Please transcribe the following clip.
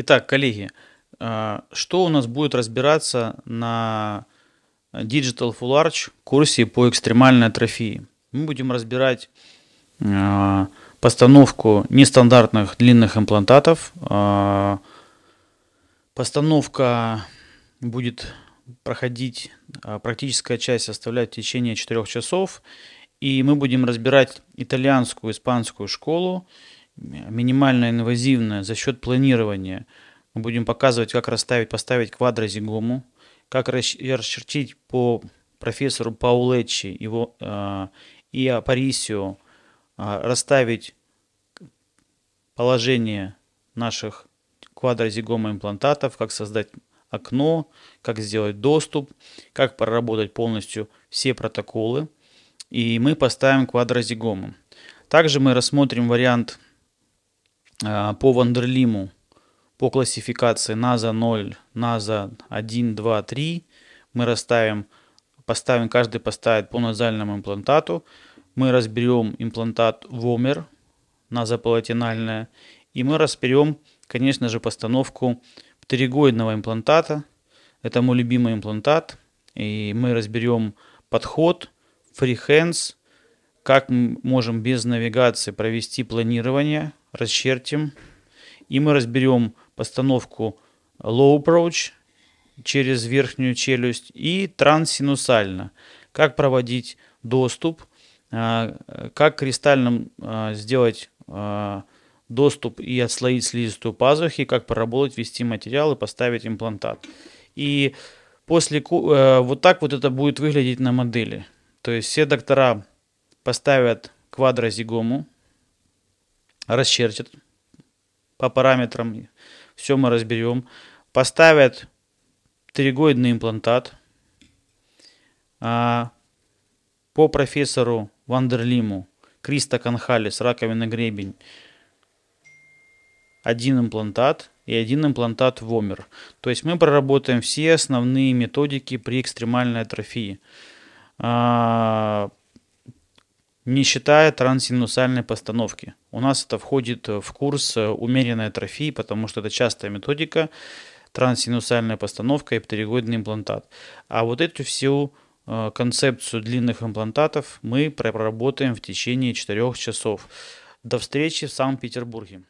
Итак, коллеги, э, что у нас будет разбираться на Digital Full Arch курсе по экстремальной атрофии? Мы будем разбирать э, постановку нестандартных длинных имплантатов. Э, постановка будет проходить, практическая часть составляет в течение 4 часов. И мы будем разбирать итальянскую, испанскую школу минимально инвазивная за счет планирования. Мы будем показывать, как расставить, поставить квадрозигому, как расчертить по профессору Паулетчи его, э, и Апарисио э, расставить положение наших имплантатов, как создать окно, как сделать доступ, как проработать полностью все протоколы. И мы поставим квадрозигому. Также мы рассмотрим вариант Э, по Вандерлиму, по классификации НАЗа 0, НАЗа 1, 2, 3 мы расставим, поставим, каждый поставит по назальному имплантату. Мы разберем имплантат ВОМЕР, назополатинальная, и мы разберем, конечно же, постановку птеригоидного имплантата. Это мой любимый имплантат. И мы разберем подход, Free Hands, как мы можем без навигации провести планирование расчертим, и мы разберем постановку low approach через верхнюю челюсть и транссинусально. Как проводить доступ, а, как кристальным а, сделать а, доступ и отслоить слизистую пазухи, как поработать, ввести материал и поставить имплантат. И после э, вот так вот это будет выглядеть на модели. То есть все доктора поставят квадрозигому, расчертят по параметрам, все мы разберем, поставят тригоидный имплантат а, по профессору Вандерлиму Криста Канхалис, раковина гребень, один имплантат и один имплантат в омер. То есть мы проработаем все основные методики при экстремальной атрофии, а, не считая трансинусальной постановки. У нас это входит э, в курс э, умеренной атрофии, потому что это частая методика, транссинусальная постановка и птеригоидный имплантат. А вот эту всю э, концепцию длинных имплантатов мы проработаем в течение 4 часов. До встречи в Санкт-Петербурге.